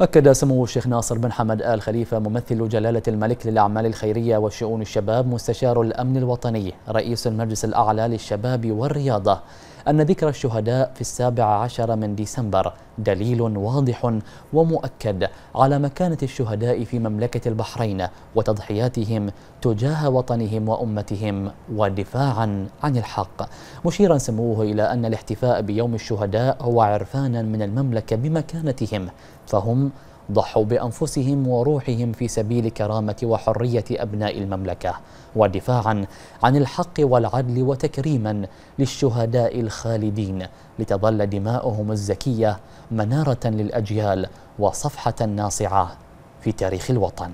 أكد سمو الشيخ ناصر بن حمد آل خليفة ممثل جلالة الملك للأعمال الخيرية وشؤون الشباب مستشار الأمن الوطني رئيس المجلس الأعلى للشباب والرياضة أن ذكر الشهداء في السابع عشر من ديسمبر دليل واضح ومؤكد على مكانة الشهداء في مملكة البحرين وتضحياتهم تجاه وطنهم وأمتهم ودفاعا عن الحق مشيرا سموه إلى أن الاحتفاء بيوم الشهداء هو عرفانا من المملكة بمكانتهم فهم ضحوا بانفسهم وروحهم في سبيل كرامه وحريه ابناء المملكه ودفاعا عن الحق والعدل وتكريما للشهداء الخالدين لتظل دماؤهم الزكيه مناره للاجيال وصفحه ناصعه في تاريخ الوطن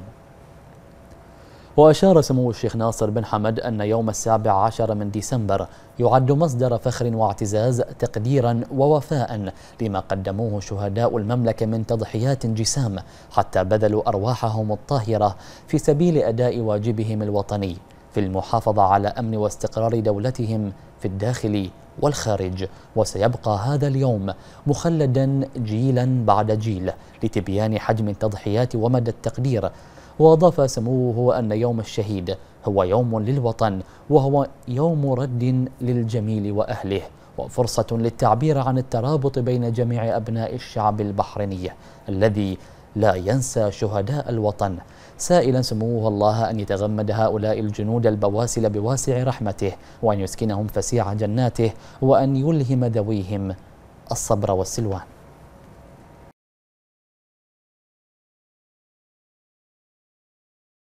وأشار سمو الشيخ ناصر بن حمد أن يوم السابع عشر من ديسمبر يعد مصدر فخر واعتزاز تقديرا ووفاء لما قدموه شهداء المملكة من تضحيات جسام حتى بذلوا أرواحهم الطاهرة في سبيل أداء واجبهم الوطني في المحافظة على أمن واستقرار دولتهم في الداخل والخارج وسيبقى هذا اليوم مخلدا جيلا بعد جيل لتبيان حجم التضحيات ومدى التقدير وأضاف سموه أن يوم الشهيد هو يوم للوطن وهو يوم رد للجميل وأهله وفرصة للتعبير عن الترابط بين جميع أبناء الشعب البحريني الذي لا ينسى شهداء الوطن سائلا سموه الله أن يتغمد هؤلاء الجنود البواسل بواسع رحمته وأن يسكنهم فسيع جناته وأن يلهم ذويهم الصبر والسلوان